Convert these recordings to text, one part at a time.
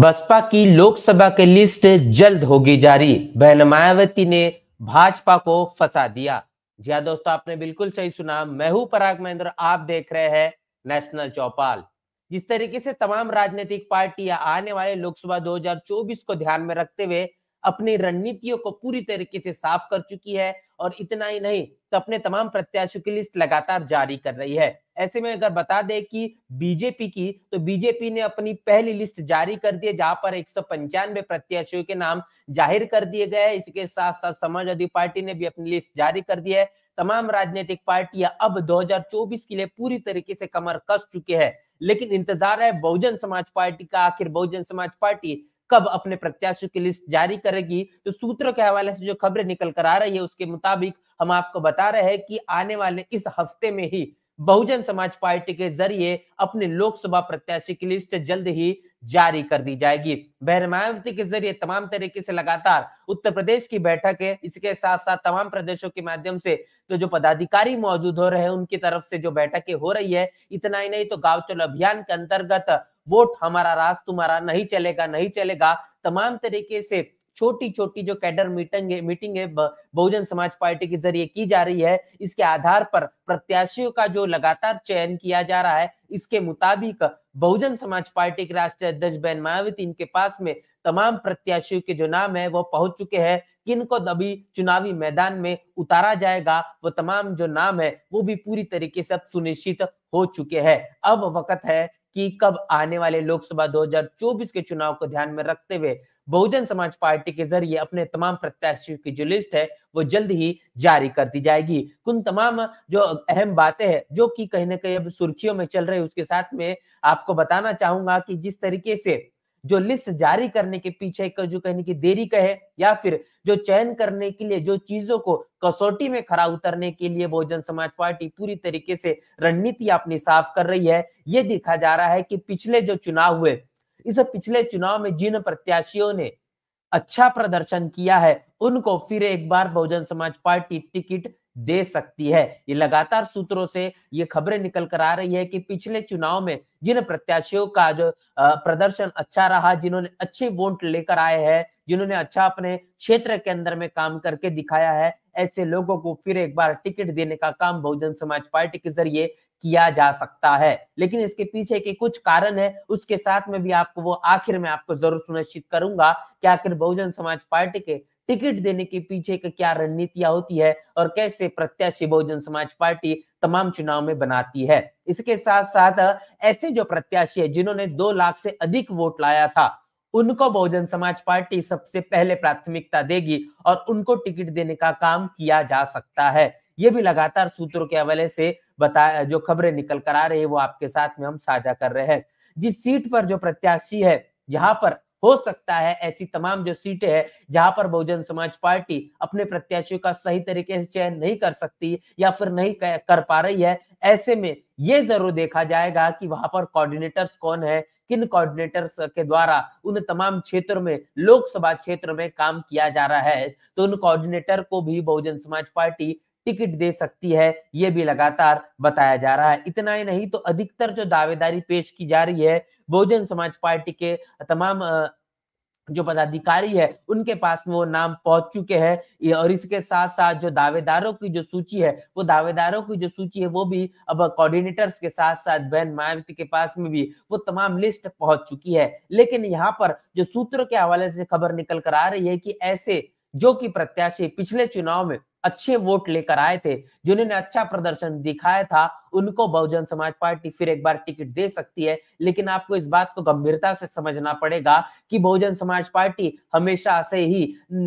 बसपा की लोकसभा की लिस्ट जल्द होगी जारी बहन मायावती ने भाजपा को फंसा दिया जी हाँ दोस्तों आपने बिल्कुल सही सुना मैं हूं पराग महेंद्र आप देख रहे हैं नेशनल चौपाल जिस तरीके से तमाम राजनीतिक पार्टियां आने वाले लोकसभा 2024 को ध्यान में रखते हुए अपनी रणनीतियों को पूरी तरीके से साफ कर चुकी है और इतना ही नहीं तो अपने तमाम प्रत्याशियों की लिस्ट लगातार जारी कर रही है ऐसे में अगर बता दें कि बीजेपी की तो बीजेपी ने अपनी पहली लिस्ट जारी कर दी है जहां पर एक प्रत्याशियों के नाम जाहिर कर दिए गए हैं इसके साथ साथ समाजवादी पार्टी ने भी अपनी लिस्ट जारी कर दी है तमाम राजनीतिक पार्टियां अब 2024 के लिए पूरी तरीके से कमर कस चुके हैं लेकिन इंतजार है बहुजन समाज पार्टी का आखिर बहुजन समाज पार्टी कब अपने प्रत्याशियों की लिस्ट जारी करेगी तो सूत्रों के हवाले से जो खबरें निकल कर आ रही है उसके मुताबिक हम आपको बता रहे हैं कि आने वाले इस हफ्ते में ही बहुजन समाज पार्टी के जरिए अपने लोकसभा प्रत्याशी की लिस्ट जल्द ही जारी कर दी जाएगी बहन मायावती के जरिए तमाम तरीके से लगातार उत्तर प्रदेश की बैठक है इसके साथ साथ तमाम प्रदेशों के माध्यम से तो जो पदाधिकारी मौजूद हो रहे हैं उनकी तरफ से जो बैठकें हो रही है इतना ही नहीं तो गांव चलो अभियान के अंतर्गत वोट हमारा राज तुम्हारा नहीं चलेगा नहीं चलेगा तमाम तरीके से छोटी छोटी जो कैडर मीटिंग है मीटिंग है बहुजन समाज पार्टी के जरिए की जा रही है इसके आधार पर प्रत्याशियों का जो लगातार चयन किया जा रहा है इसके मुताबिक बहुजन समाज पार्टी के राष्ट्रीय अध्यक्ष बहन मायावती इनके पास में तमाम प्रत्याशियों के जो नाम है वो पहुंच चुके हैं किन को अभी चुनावी मैदान में उतारा जाएगा वो तमाम जो नाम है वो भी पूरी तरीके से अब सुनिश्चित हो चुके हैं अब वक्त है कि कब आने वाले लोकसभा 2024 के चुनाव को ध्यान में रखते हुए बहुजन समाज पार्टी के जरिए अपने तमाम प्रत्याशियों की जो लिस्ट है वो जल्द ही जारी कर दी जाएगी उन तमाम जो अहम बातें हैं जो कि कहीं ना कहीं अब सुर्खियों में चल रही उसके साथ में आपको बताना चाहूंगा कि जिस तरीके से जो लिस्ट जारी करने के पीछे का जो कहने की देरी का है या फिर जो चयन करने के लिए जो चीजों को कसौटी में खरा उतरने के लिए बहुजन समाज पार्टी पूरी तरीके से रणनीति अपनी साफ कर रही है ये देखा जा रहा है कि पिछले जो चुनाव हुए इस पिछले चुनाव में जिन प्रत्याशियों ने अच्छा प्रदर्शन किया है उनको फिर एक बार बहुजन समाज पार्टी टिकट दे सकती है ये लगातार सूत्रों से ये खबरें निकल कर आ रही है कि पिछले चुनाव में जिन प्रत्याशियों का जो प्रदर्शन अच्छा रहा जिन्होंने अच्छे वोट लेकर आए हैं जिन्होंने अच्छा अपने क्षेत्र के अंदर में काम करके दिखाया है ऐसे लोगों को फिर एक बार टिकट देने का काम बहुजन समाज पार्टी के जरिए किया जा सकता है लेकिन इसके पीछे के कुछ कारण है उसके साथ में भी आपको वो आखिर में आपको जरूर सुनिश्चित करूंगा कि आखिर बहुजन समाज पार्टी के टिकट देने के पीछे का क्या रणनीतियां होती है और कैसे प्रत्याशी बहुजन समाज पार्टी तमाम चुनाव में बनाती है इसके साथ साथ ऐसे जो प्रत्याशी है जिन्होंने दो लाख से अधिक वोट लाया था उनको बहुजन समाज पार्टी सबसे पहले प्राथमिकता देगी और उनको टिकट देने का काम किया जा सकता है ये भी लगातार सूत्रों के हवाले से बताया जो खबरें निकल कर आ रही है वो आपके साथ में हम साझा कर रहे हैं जिस सीट पर जो प्रत्याशी है यहाँ पर हो सकता है ऐसी तमाम जो सीटें हैं जहां पर बहुजन समाज पार्टी अपने प्रत्याशियों का सही तरीके से चयन नहीं कर सकती या फिर नहीं कर पा रही है ऐसे में ये जरूर देखा जाएगा कि वहां पर कोऑर्डिनेटर्स कौन है किन कोऑर्डिनेटर्स के द्वारा उन तमाम क्षेत्र में लोकसभा क्षेत्र में काम किया जा रहा है तो उन कोऑर्डिनेटर को भी बहुजन समाज पार्टी टिकट दे सकती है ये भी लगातार बताया जा रहा है इतना ही नहीं तो अधिकतर जो दावेदारी पेश की जा रही है बहुजन समाज पार्टी के तमाम जो पदाधिकारी है उनके पास में वो नाम पहुंच चुके हैं और इसके साथ साथ जो दावेदारों की जो सूची है वो दावेदारों की जो सूची है वो भी अब कोऑर्डिनेटर्स के साथ साथ बहन मायावती के पास में भी वो तमाम लिस्ट पहुंच चुकी है लेकिन यहाँ पर जो सूत्रों के हवाले से खबर निकल कर आ रही है कि ऐसे जो कि प्रत्याशी पिछले चुनाव में अच्छे वोट लेकर आए थे जिन्होंने अच्छा प्रदर्शन दिखाया था उनको बहुजन समाज पार्टी फिर एक बार टिकट दे सकती है लेकिन आपको इस बात को गंभीरता से समझना पड़ेगा कि बहुजन समाज पार्टी हमेशा से ही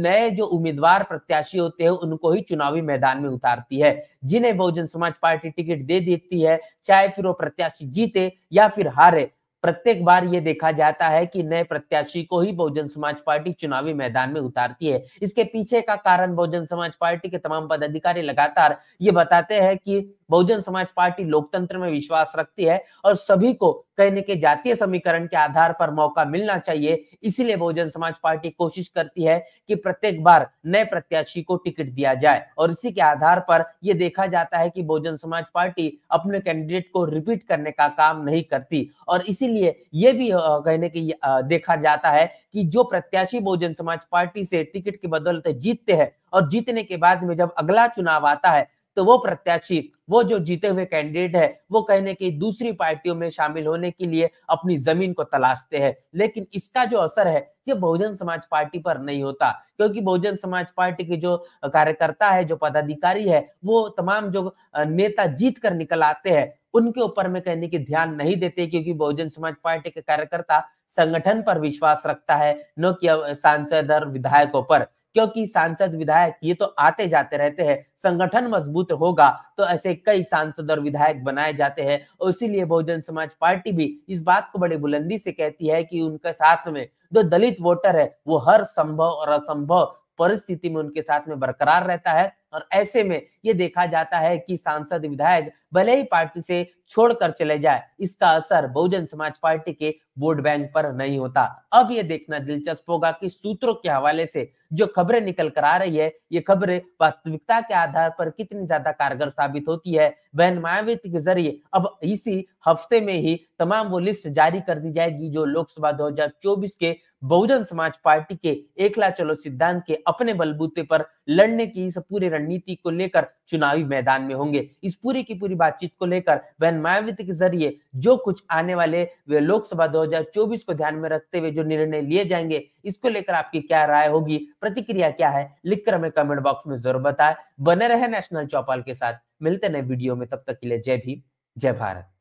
नए जो उम्मीदवार प्रत्याशी होते हैं उनको ही चुनावी मैदान में उतारती है जिन्हें बहुजन समाज पार्टी टिकट दे देती है चाहे फिर वो प्रत्याशी जीते या फिर हारे प्रत्येक बार ये देखा जाता है कि नए प्रत्याशी को ही बहुजन समाज पार्टी चुनावी मैदान में उतारती है इसके पीछे का कारण बहुजन समाज पार्टी के तमाम पदाधिकारी लगातार ये बताते हैं कि बहुजन समाज पार्टी लोकतंत्र में विश्वास रखती है और सभी को कहने के जातीय समीकरण के आधार पर मौका मिलना चाहिए इसीलिए बहुजन समाज पार्टी कोशिश करती है कि प्रत्येक बार नए प्रत्याशी को टिकट दिया जाए और इसी के आधार पर यह देखा जाता है कि बहुजन समाज पार्टी अपने कैंडिडेट को रिपीट करने का काम नहीं करती और इसीलिए इसीलिए ये भी कहने की देखा जाता है कि जो प्रत्याशी बहुजन समाज पार्टी से टिकट की बदौलत जीतते हैं और जीतने के बाद में जब अगला चुनाव आता है तो वो प्रत्याशी वो जो जीते हुए कैंडिडेट है वो कहने की दूसरी पार्टियों में शामिल होने के लिए अपनी जमीन को तलाशते हैं लेकिन इसका जो असर है ये बहुजन समाज पार्टी पर नहीं होता क्योंकि बहुजन समाज पार्टी के जो कार्यकर्ता है जो पदाधिकारी है वो तमाम जो नेता जीत कर निकल आते हैं उनके ऊपर में कहने की ध्यान नहीं देते क्योंकि बहुजन समाज पार्टी के कार्यकर्ता संगठन पर विश्वास रखता है न कि सांसद और विधायकों पर क्योंकि सांसद विधायक ये तो आते जाते रहते हैं संगठन मजबूत होगा तो ऐसे कई सांसद और विधायक बनाए जाते हैं और इसीलिए बहुजन समाज पार्टी भी इस बात को बड़ी बुलंदी से कहती है कि उनके साथ में जो दलित वोटर है वो हर संभव और असंभव परिस्थिति में उनके साथ में बरकरार रहता है और ऐसे में ये देखा जाता है कि सांसद विधायक भले ही पार्टी से छोड़कर चले जाए इसका असर बहुजन समाज पार्टी के वोट बैंक पर नहीं होता अब ये देखना दिलचस्प होगा कि सूत्रों के हवाले से जो खबरें निकल कर आ रही है ये खबरें वास्तविकता के आधार पर कितनी ज्यादा कारगर साबित होती है बहन मायावती के जरिए अब इसी हफ्ते में ही तमाम वो लिस्ट जारी कर दी जाएगी जो लोकसभा 2024 के बहुजन समाज पार्टी के एकला चलो सिद्धांत के अपने बलबूते पर लड़ने की इस पूरी रणनीति को लेकर चुनावी मैदान में होंगे इस पूरी की पूरी बातचीत को लेकर बहन मायावती के जरिए जो कुछ आने वाले वे लोकसभा 2024 को ध्यान में रखते हुए जो निर्णय लिए जाएंगे इसको लेकर आपकी क्या राय होगी प्रतिक्रिया क्या है लिखकर हमें कमेंट बॉक्स में जरूर बताए बने रहे नेशनल चौपाल के साथ मिलते नए वीडियो में तब तक के लिए जय भी जय भारत